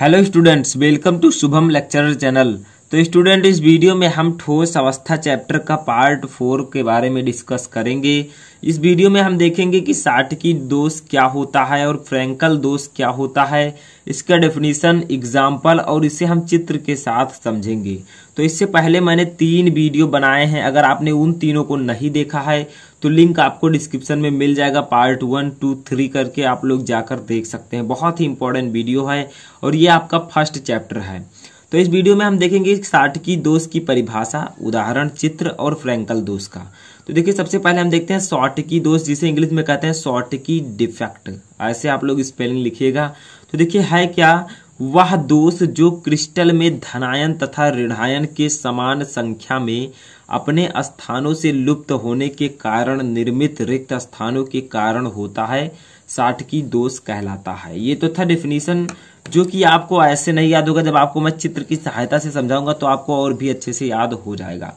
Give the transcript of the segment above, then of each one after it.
hello students welcome to Shubham lecturer channel तो student इस video में हम ठोस अवस्था चैप्टर का पार्ट फोर के बारे में डिस्कस करेंगे इस वीडियो में हम देखेंगे कि साठ की दोष क्या होता है और फ्रैंकल दोष क्या होता है इसका डेफिनेशन एग्जाम्पल और इसे हम चित्र के साथ समझेंगे तो इससे पहले मैंने तीन वीडियो बनाए हैं अगर आपने उन तीनों को नहीं देखा है तो लिंक आपको डिस्क्रिप्शन में मिल जाएगा पार्ट वन टू थ्री करके आप लोग जाकर देख सकते हैं बहुत ही इंपॉर्टेंट वीडियो है और ये आपका फर्स्ट चैप्टर है तो इस वीडियो में हम देखेंगे की दोष की परिभाषा उदाहरण चित्र और फ्रैंकल दोष का तो देखिए सबसे पहले हम देखते हैं की दोष जिसे इंग्लिश में कहते हैं शॉर्ट की डिफेक्ट ऐसे आप लोग स्पेलिंग लिखिएगा तो देखिए है क्या वह दोष जो क्रिस्टल में धनायन तथा ऋणायन के समान संख्या में अपने स्थानों से लुप्त होने के कारण निर्मित रिक्त स्थानों के कारण होता है साठकी दोष कहलाता है ये तो था डेफिनेशन जो कि आपको ऐसे नहीं याद होगा जब आपको मैं चित्र की सहायता से समझाऊंगा तो आपको और भी अच्छे से याद हो जाएगा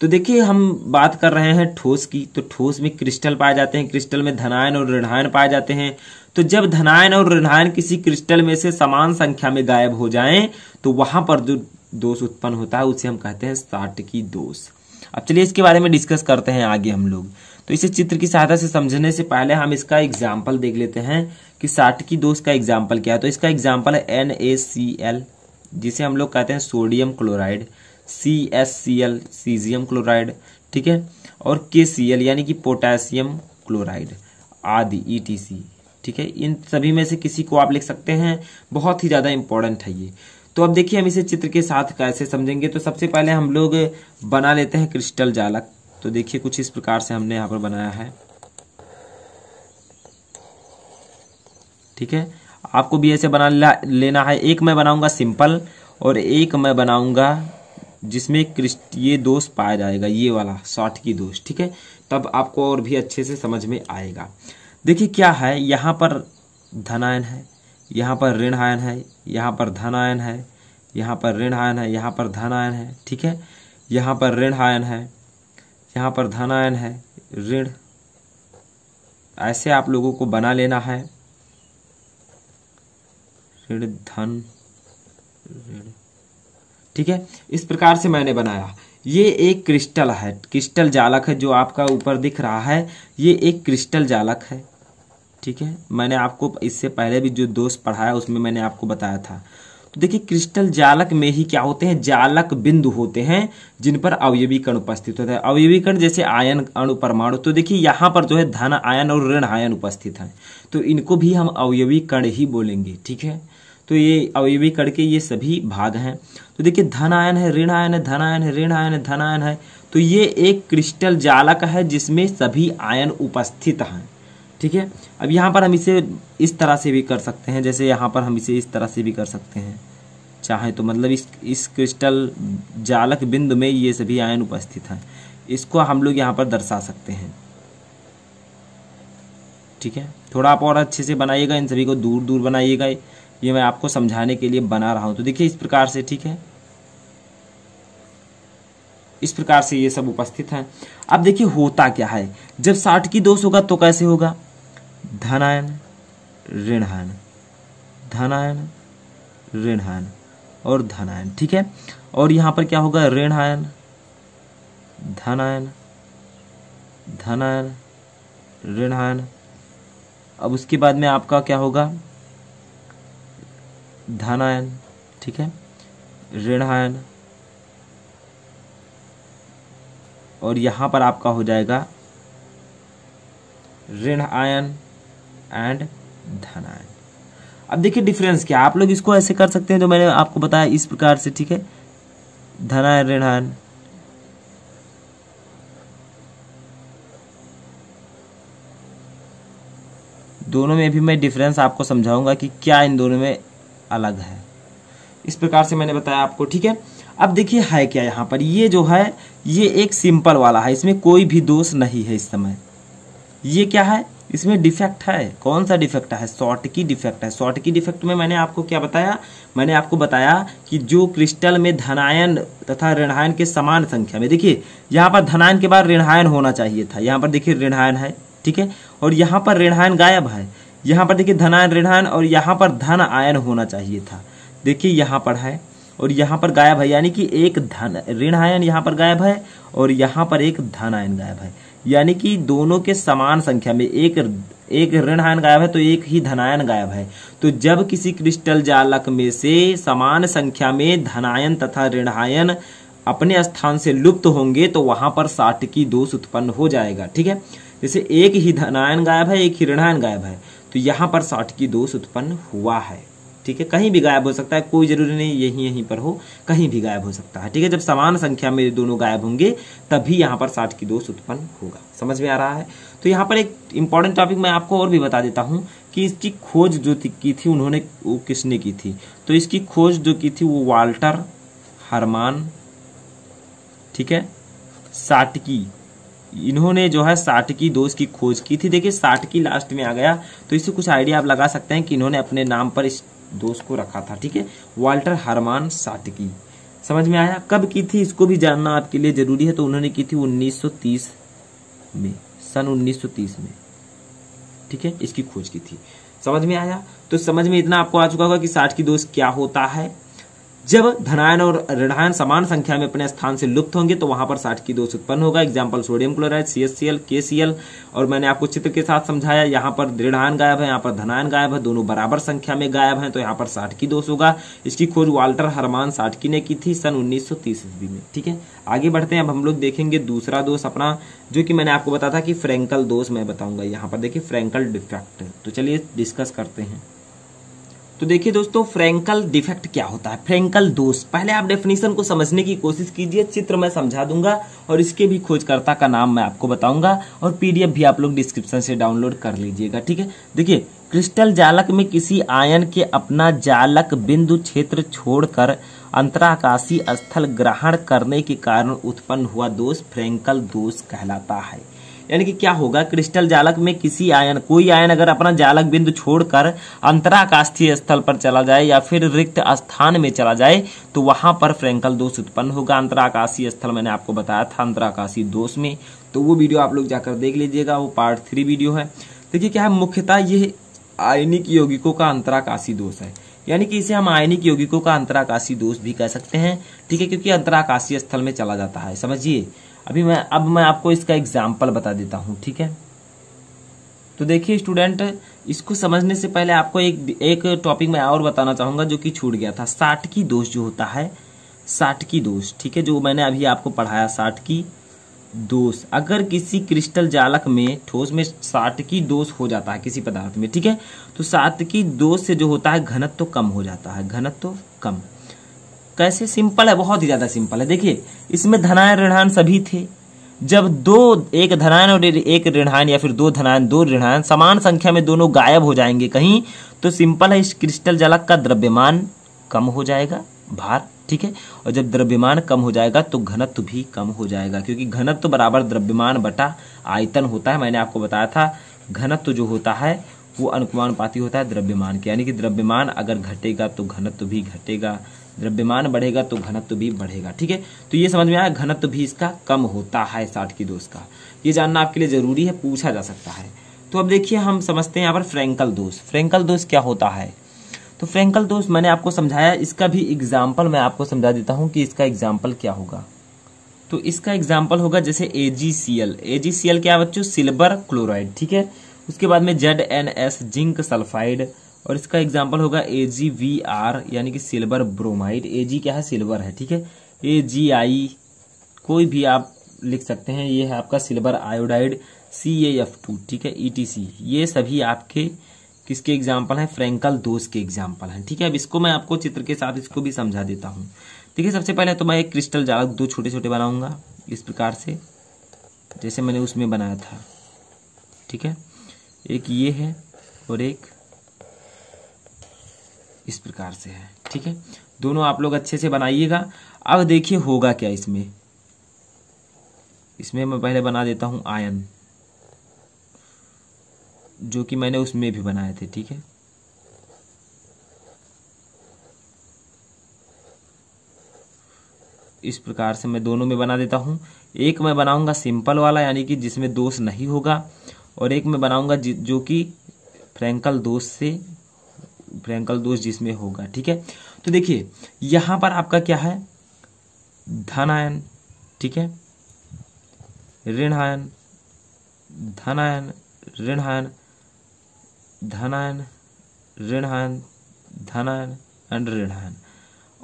तो देखिए हम बात कर रहे हैं ठोस की तो ठोस में क्रिस्टल पाए जाते हैं क्रिस्टल में धनायन और ऋणायन पाए जाते हैं तो जब धनायन और ऋणायन किसी क्रिस्टल में से समान संख्या में गायब हो जाएं तो वहां पर जो दोष उत्पन्न होता है उसे हम कहते हैं साठ की दोष अब चलिए इसके बारे में डिस्कस करते हैं आगे हम लोग तो इसे चित्र की सहायता से समझने से पहले हम इसका एग्जाम्पल देख लेते हैं कि साठ की दोष का एग्जाम्पल क्या है तो इसका एग्जाम्पल है एन ए सी एल जिसे हम लोग कहते हैं sodium chloride C S C L caesium chloride ठीक है और के सी एल यानी कि पोटेशियम क्लोराइड आदि ई टी सी ठीक है इन सभी में से किसी को आप लिख सकते हैं बहुत ही ज़्यादा इंपॉर्टेंट है ये तो अब देखिए हम इसे चित्र के साथ कैसे समझेंगे तो सबसे पहले हम लोग बना लेते हैं क्रिस्टल जालक तो देखिए कुछ इस प्रकार से हमने यहाँ पर बनाया है ठीक है आपको भी ऐसे बना लेना है एक मैं बनाऊंगा सिंपल और एक मैं बनाऊंगा जिसमें क्रिस्ट ये दोष पाया जाएगा ये वाला शॉर्ट की दोष ठीक है तब आपको और भी अच्छे से समझ में आएगा देखिए क्या है यहाँ पर धनायन है यहाँ पर ऋण आयन है यहाँ पर धन आयन है यहाँ पर ऋण आयन है यहाँ पर धन आयन है ठीक है यहाँ पर ऋण आयन है यहाँ पर धन आयन है ऋण ऐसे आप लोगों को बना लेना है ऋण धन ऋण ठीक है इस प्रकार से मैंने बनाया ये एक क्रिस्टल है क्रिस्टल जालक है जो आपका ऊपर दिख रहा है ये एक क्रिस्टल जालक है ठीक है मैंने आपको इससे पहले भी जो दोष पढ़ाया उसमें मैंने आपको बताया था तो देखिए क्रिस्टल जालक में ही क्या होते हैं जालक बिंदु होते हैं जिन पर अवयवीकरण उपस्थित होता है अवयवीकरण जैसे आयन अणु परमाणु तो देखिए यहाँ पर जो है धन आयन और ऋण आयन उपस्थित हैं तो इनको भी हम अवयवीकरण ही बोलेंगे ठीक है तो ये अवयवी कण के ये सभी भाग हैं तो देखिए धन आयन है ऋण आयन है धन आयन है ऋण आयन है धन आयन है तो ये एक क्रिस्टल जालक है जिसमें सभी आयन उपस्थित हैं ठीक है अब यहाँ पर हम इसे इस तरह से भी कर सकते हैं जैसे यहाँ पर हम इसे इस तरह से भी कर सकते हैं चाहे तो मतलब इस इस क्रिस्टल जालक बिंदु में ये सभी आयन उपस्थित हैं इसको हम लोग यहाँ पर दर्शा सकते हैं ठीक है थोड़ा आप और अच्छे से बनाइएगा इन सभी को दूर दूर बनाइएगा ये मैं आपको समझाने के लिए बना रहा हूँ तो देखिए इस प्रकार से ठीक है इस प्रकार से ये सब उपस्थित हैं अब देखिए होता क्या है जब साठ की दोष होगा तो कैसे होगा धनायन ऋणायन धनायन ऋणायन और धनायन ठीक है और यहां पर क्या होगा ऋणायन धनायन धनायन ऋणायन अब उसके बाद में आपका क्या होगा धनायन ठीक है ऋणायन और यहां पर आपका हो जाएगा ऋण आयन एंड धनायन अब देखिए डिफरेंस क्या आप लोग इसको ऐसे कर सकते हैं जो मैंने आपको बताया इस प्रकार से ठीक है धनायन ऋणायन दोनों में भी मैं डिफरेंस आपको समझाऊंगा कि क्या इन दोनों में अलग है इस प्रकार से मैंने बताया आपको ठीक है अब देखिए है क्या यहाँ पर ये जो है ये एक सिंपल वाला है इसमें कोई भी दोष नहीं है इस समय ये क्या है इसमें डिफेक्ट है कौन सा डिफेक्ट है शॉर्ट की डिफेक्ट है शॉर्ट की डिफेक्ट में मैंने आपको क्या बताया मैंने आपको बताया कि जो क्रिस्टल में धनायन तथा ऋणायन के समान संख्या में देखिए यहाँ पर धनायन के बाद ऋणायन होना चाहिए था यहाँ पर देखिए ऋणायन है ठीक है और यहाँ पर ऋणायन गायब है यहाँ पर देखिए धनायन ऋणायन और यहाँ पर धन आयन होना चाहिए था देखिए यहाँ पर है और यहाँ पर गायब है यानी कि एक धन ऋण आयन यहाँ पर गायब है और यहाँ पर एक धन आयन गायब है यानी कि दोनों के समान संख्या में एक एक ऋण आयन गायब है तो एक ही धनायन गायब है तो जब किसी क्रिस्टल जालक में से समान संख्या में धनायन तथा ऋणायन अपने स्थान से लुप्त होंगे तो वहां पर साठ की दोष उत्पन्न हो जाएगा ठीक है जैसे एक ही धनायन गायब है एक ही ऋणायन गायब है तो यहाँ पर साठ की दोष उत्पन्न हुआ है ठीक है कहीं भी गायब हो सकता है कोई जरूरी नहीं यही यहीं पर हो कहीं भी गायब हो सकता है ठीक है जब समान संख्या में दोनों गायब होंगे तभी यहाँ पर साठ की दोष उत्पन्न होगा समझ में आ रहा है तो यहाँ पर एक इम्पॉर्टेंट टॉपिक मैं आपको और भी बता देता हूँ कि इसकी खोज जो की थी उन्होंने वो किसने की थी तो इसकी खोज जो की थी वो वाल्टर हरमान ठीक है साटकी इन्होंने जो है साटकी दोष की खोज की थी देखिए साटकी लास्ट में आ गया तो इससे कुछ आइडिया आप लगा सकते हैं कि इन्होंने अपने नाम पर इस दोष को रखा था ठीक है वाल्टर हरमान साटकी समझ में आया कब की थी इसको भी जानना आपके लिए जरूरी है तो उन्होंने की थी 1930 में सन 1930 में ठीक है इसकी खोज की थी समझ में आया तो समझ में इतना आपको आ चुका होगा कि साठ की दोष क्या होता है जब धनायन और ऋणायन समान संख्या में अपने स्थान से लुप्त होंगे तो वहां पर साठ की दोष उत्पन्न होगा example sodium chloride CSCL KCL और मैंने आपको चित्र के साथ समझाया यहाँ पर दृढ़ायन गायब है यहाँ पर धनायन गायब है दोनों बराबर संख्या में गायब है तो यहाँ पर साठ की दोष होगा इसकी खोज वाल्टर हरमान साठकी ने की थी सन उन्नीस ईस्वी में ठीक है आगे बढ़ते हैं अब हम लोग देखेंगे दूसरा दोष अपना जो कि मैंने आपको बताया था कि फ्रेंकल दोष मैं बताऊंगा यहाँ पर देखिए फ्रेंकल डिफेक्ट तो चलिए डिस्कस करते हैं तो देखिए दोस्तों फ्रेंकल डिफेक्ट क्या होता है फ्रेंकल दोष पहले आप डेफिनेशन को समझने की कोशिश कीजिए चित्र मैं समझा दूंगा और इसके भी खोजकर्ता का नाम मैं आपको बताऊंगा और पीडीएफ भी आप लोग डिस्क्रिप्शन से डाउनलोड कर लीजिएगा ठीक है देखिए क्रिस्टल जालक में किसी आयन के अपना जालक बिंदु क्षेत्र छोड़कर अंतराकाशी स्थल ग्रहण करने के कारण उत्पन्न हुआ दोष फ्रेंकल दोष कहलाता है यानी कि क्या होगा क्रिस्टल जालक में किसी आयन कोई आयन अगर अपना जालक बिंदु छोड़कर अंतराकाशीय स्थल पर चला जाए या फिर रिक्त स्थान में चला जाए तो वहां पर फ्रेंकल दोष उत्पन्न होगा अंतराकाशीय स्थल मैंने आपको बताया था अंतराकाशीय दोष में तो वो वीडियो आप लोग जाकर देख लीजिएगा वो पार्ट थ्री वीडियो है देखिए क्या है मुख्यतः ये आयनिक यौगिकों का अंतराकाशी दोष है यानी कि इसे हम आयनिक यौगिकों का अंतराकाशी दोष भी कह सकते हैं ठीक है क्योंकि अंतराकाशीय स्थल में चला जाता है समझिए अभी मैं अब मैं आपको इसका एग्जाम्पल बता देता हूँ ठीक है तो देखिए स्टूडेंट इसको समझने से पहले आपको एक एक टॉपिक मैं और बताना चाहूंगा जो कि छूट गया था साठ की दोष जो होता है साठ की दोष ठीक है जो मैंने अभी आपको पढ़ाया साठ की दोष अगर किसी क्रिस्टल जालक में ठोस में साठ की दोष हो जाता है किसी पदार्थ में ठीक है तो सात की दोष से जो होता है घनत्व तो कम हो जाता है घनत्व तो कम कैसे सिंपल है बहुत ही ज्यादा सिंपल है देखिए इसमें धनायन ऋणान सभी थे जब दो एक धनायन और एक ऋणायन या फिर दो धनायन दो ऋणायन समान संख्या में दोनों गायब हो जाएंगे कहीं तो सिंपल है इस क्रिस्टल जलक का द्रव्यमान कम हो जाएगा भार ठीक है और जब द्रव्यमान कम हो जाएगा तो घनत्व भी कम हो जाएगा क्योंकि घनत्व तो बराबर द्रव्यमान बटा आयतन होता है मैंने आपको बताया था घनत्व तो जो होता है वो अनुकमानुपाती होता है द्रव्यमान के यानी कि द्रव्यमान अगर घटेगा तो घनत्व तो भी घटेगा द्रव्यमान बढ़ेगा तो घनत्व भी बढ़ेगा ठीक है तो ये समझ में आया घनत्व भी इसका कम होता है साठ की दोष का ये जानना आपके लिए जरूरी है पूछा जा सकता है तो अब देखिए हम समझते हैं यहाँ पर फ्रेंकल दोष फ्रेंकल दोष क्या होता है तो फ्रेंकल दोष मैंने आपको समझाया इसका भी एग्जाम्पल मैं आपको समझा देता हूँ कि इसका एग्जाम्पल क्या होगा तो इसका एग्जाम्पल होगा जैसे ए जी C L A ji C L क्या बच्चों सिल्वर क्लोराइड ठीक है उसके बाद में Z N S zinc sulphide और इसका एग्जाम्पल होगा ए जी वी आर यानी कि सिल्वर ब्रोमाइड ए जी क्या है सिल्वर है ठीक है ए जी आई कोई भी आप लिख सकते हैं ये है आपका silver iodide C A F two ठीक है ई टी सी ये सभी आपके किसके एग्जाम्पल हैं फ्रेंकल दोष के एग्जाम्पल हैं ठीक है अब इसको मैं आपको चित्र के साथ इसको भी समझा देता हूँ देखिए सबसे पहले तो मैं एक क्रिस्टल जालक दो छोटे छोटे बनाऊंगा इस प्रकार से जैसे मैंने उसमें बनाया था ठीक है एक ये है और एक इस प्रकार से है ठीक है दोनों आप लोग अच्छे से बनाइएगा अब देखिए होगा क्या इसमें इसमें मैं पहले बना देता हूं आयन जो कि मैंने उसमें भी बनाए थे ठीक है इस प्रकार से मैं दोनों में बना देता हूँ एक मैं बनाऊंगा सिंपल वाला यानी कि जिसमें दोष नहीं होगा और एक मैं बनाऊंगा जो कि फ्रैंकल दोष से फ्रेंकल दोष जिसमें होगा ठीक है तो देखिए यहां पर आपका क्या है धन आयन ठीक है ऋण आयन धन आयन ऋण आयन धन आयन ऋण आयन धन आयन एंड ऋण आयन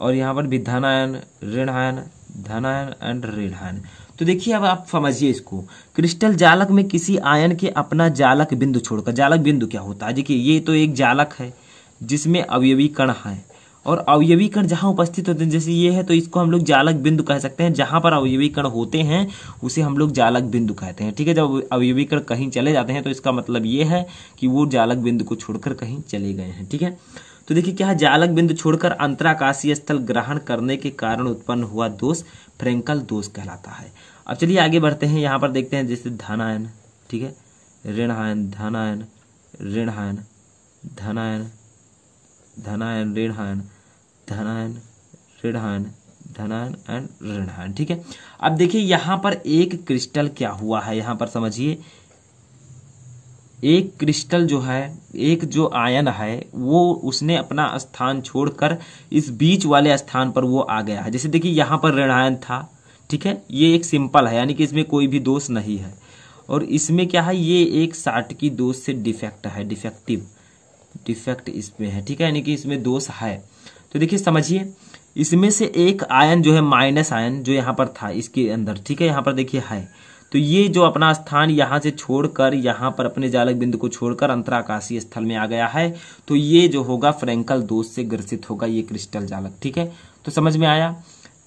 और यहां पर भी धन आयन ऋण आयन धन आयन एंड ऋण आयन तो देखिए अब आप समझिए इसको क्रिस्टल जालक में किसी आयन के अपना जालक बिंदु छोड़कर जालक बिंदु क्या होता है देखिए ये तो एक जालक है जिसमें अवयवी कण है और अवयवी कण जहाँ उपस्थित होते हैं जैसे ये है तो इसको हम लोग जालक बिंदु कह सकते हैं जहाँ पर अवयवी कण होते हैं उसे हम लोग जालक बिंदु कहते हैं ठीक है जब अवयवी कण कहीं चले जाते हैं तो इसका मतलब ये है कि वो जालक बिंदु को छोड़कर कहीं चले गए हैं ठीक है तो देखिए क्या जालक बिंदु छोड़कर अंतराकाशीय स्थल ग्रहण करने के कारण उत्पन्न हुआ दोष फ्रेंकल दोष कहलाता है अब चलिए आगे बढ़ते हैं यहाँ पर देखते हैं जैसे धनायन ठीक है ऋणायन धनायन ऋणायन धनायन धनायन ऋणायन धनायन ऋणायन धनायन एंड ऋणायन ठीक है अब देखिए यहां पर एक क्रिस्टल क्या हुआ है यहाँ पर समझिए एक क्रिस्टल जो है एक जो आयन है वो उसने अपना स्थान छोड़कर इस बीच वाले स्थान पर वो आ गया है जैसे देखिए यहां पर ऋणायन था ठीक है ये एक सिंपल है यानी कि इसमें कोई भी दोष नहीं है और इसमें क्या है ये एक साठ की दोष से डिफेक्ट है डिफेक्टिव डिफेक्ट इसमें है ठीक है यानी कि इसमें दोष है तो देखिए समझिए इसमें से एक आयन जो है माइनस आयन जो यहाँ पर था इसके अंदर ठीक है यहाँ पर देखिए है तो ये जो अपना स्थान यहाँ से छोड़कर यहाँ पर अपने जालक बिंदु को छोड़कर अंतराकाशीय स्थल में आ गया है तो ये जो होगा फ्रेंकल दोष से ग्रसित होगा ये क्रिस्टल जालक ठीक है तो समझ में आया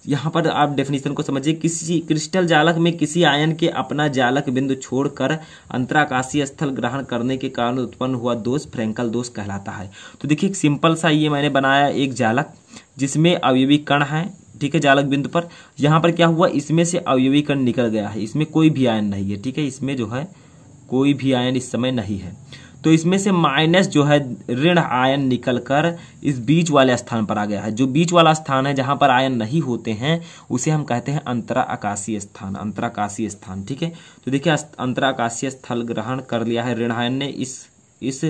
यहाँ पर आप डेफिनेशन को समझिए किसी क्रिस्टल जालक में किसी आयन के अपना जालक बिंदु छोड़कर अंतराकाशीय स्थल ग्रहण करने के कारण उत्पन्न हुआ दोष फ्रेंकल दोष कहलाता है तो देखिए सिंपल सा ये मैंने बनाया एक जालक जिसमें अवयवी कण है ठीक है जालक बिंदु पर यहाँ पर क्या हुआ इसमें से अवयवी कण निकल गया है इसमें कोई भी आयन नहीं है ठीक है इसमें जो है कोई भी आयन इस समय नहीं है तो इसमें से माइनस जो है ऋण आयन निकलकर इस बीच वाले स्थान पर आ गया है जो बीच वाला स्थान है जहां पर आयन नहीं होते हैं उसे हम कहते हैं अंतरा आकाशीय स्थान अंतराकाशीय स्थान ठीक है तो देखिए अंतराकाशीय स्थल ग्रहण कर लिया है ऋण आयन ने इस इस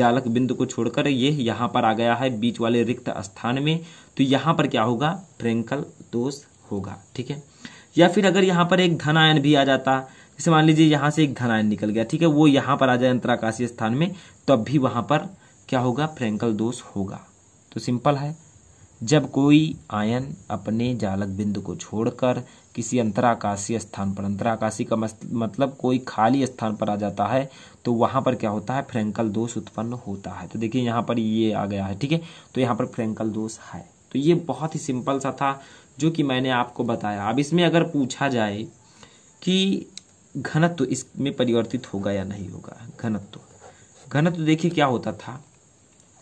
जालक बिंदु को छोड़कर ये यहाँ पर आ गया है बीच वाले रिक्त स्थान में तो यहाँ पर क्या होगा फ्रेंकल दोष होगा ठीक है या फिर अगर यहाँ पर एक धन आयन भी आ जाता जैसे मान लीजिए यहाँ से एक आयन निकल गया ठीक है वो यहाँ पर आ जाए अंतराकाशीय स्थान में तब भी वहाँ पर क्या होगा फ्रेंकल दोष होगा तो सिंपल है जब कोई आयन अपने जालक बिंदु को छोड़कर किसी अंतराकाशीय स्थान पर अंतराकाशी का मतलब कोई खाली स्थान पर आ जाता है तो वहाँ पर क्या होता है फ्रेंकल दोष उत्पन्न होता है तो देखिए यहाँ पर ये आ गया है ठीक है तो यहाँ पर फ्रेंकल दोष है तो ये बहुत ही सिंपल सा था जो कि मैंने आपको बताया अब इसमें अगर पूछा जाए कि घनत्व इसमें परिवर्तित होगा या नहीं होगा घनत्व घनत्व देखिए क्या होता था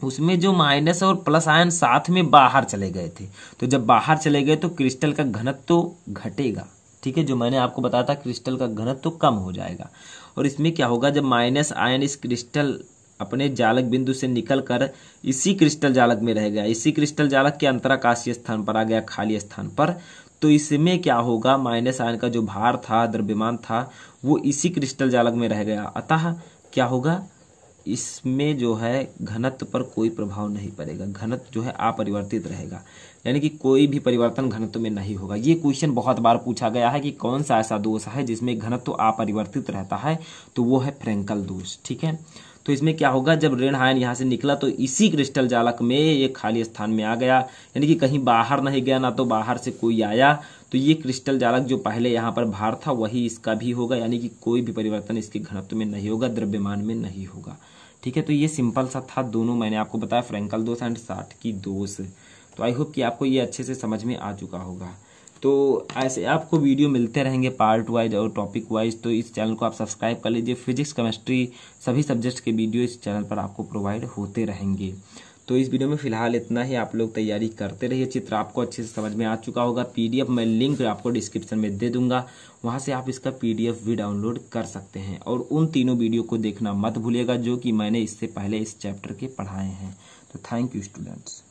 उसमें जो माइनस और प्लस आयन साथ में बाहर चले गए थे तो जब बाहर चले गए तो क्रिस्टल का घनत्व घटेगा ठीक है जो मैंने आपको बताया था क्रिस्टल का घनत्व कम हो जाएगा और इसमें क्या होगा जब माइनस आयन इस क्रिस्टल अपने जालक बिंदु से निकलकर इसी क्रिस्टल जालक में रह गया इसी क्रिस्टल जालक के अंतराकाशीय स्थान पर आ गया खाली स्थान पर तो इसमें क्या होगा माइनस आयन का जो भार था द्रव्यमान था वो इसी क्रिस्टल जालक में रह गया अतः क्या होगा इसमें जो है घनत्व पर कोई प्रभाव नहीं पड़ेगा घनत्व जो है अपरिवर्तित रहेगा यानी कि कोई भी परिवर्तन घनत्व में नहीं होगा ये क्वेश्चन बहुत बार पूछा गया है कि कौन सा ऐसा दोष है जिसमें घनत्व अपरिवर्तित रहता है तो वो है फ्रेंकल दोष ठीक है तो इसमें क्या होगा जब ऋण आयन यहाँ से निकला तो इसी क्रिस्टल जालक में ये खाली स्थान में आ गया यानी कि कहीं बाहर नहीं गया ना तो बाहर से कोई आया तो ये क्रिस्टल जालक जो पहले यहाँ पर भार था वही इसका भी होगा यानी कि कोई भी परिवर्तन इसके घनत्व में नहीं होगा द्रव्यमान में नहीं होगा ठीक है तो ये सिंपल सा था दोनों मैंने आपको बताया फ्रेंकल दोष एंड साठ की दोष तो आई होप कि आपको ये अच्छे से समझ में आ चुका होगा तो ऐसे आपको वीडियो मिलते रहेंगे पार्ट वाइज और टॉपिक वाइज तो इस चैनल को आप सब्सक्राइब कर लीजिए फिजिक्स केमिस्ट्री सभी सब्जेक्ट के वीडियो इस चैनल पर आपको प्रोवाइड होते रहेंगे तो इस वीडियो में फिलहाल इतना ही आप लोग तैयारी करते रहिए चित्र आपको अच्छे से समझ में आ चुका होगा पीडीएफ मैं लिंक आपको डिस्क्रिप्शन में दे दूंगा वहां से आप इसका पीडीएफ भी डाउनलोड कर सकते हैं और उन तीनों वीडियो को देखना मत भूलिएगा जो कि मैंने इससे पहले इस चैप्टर के पढ़ाए हैं तो थैंक यू स्टूडेंट्स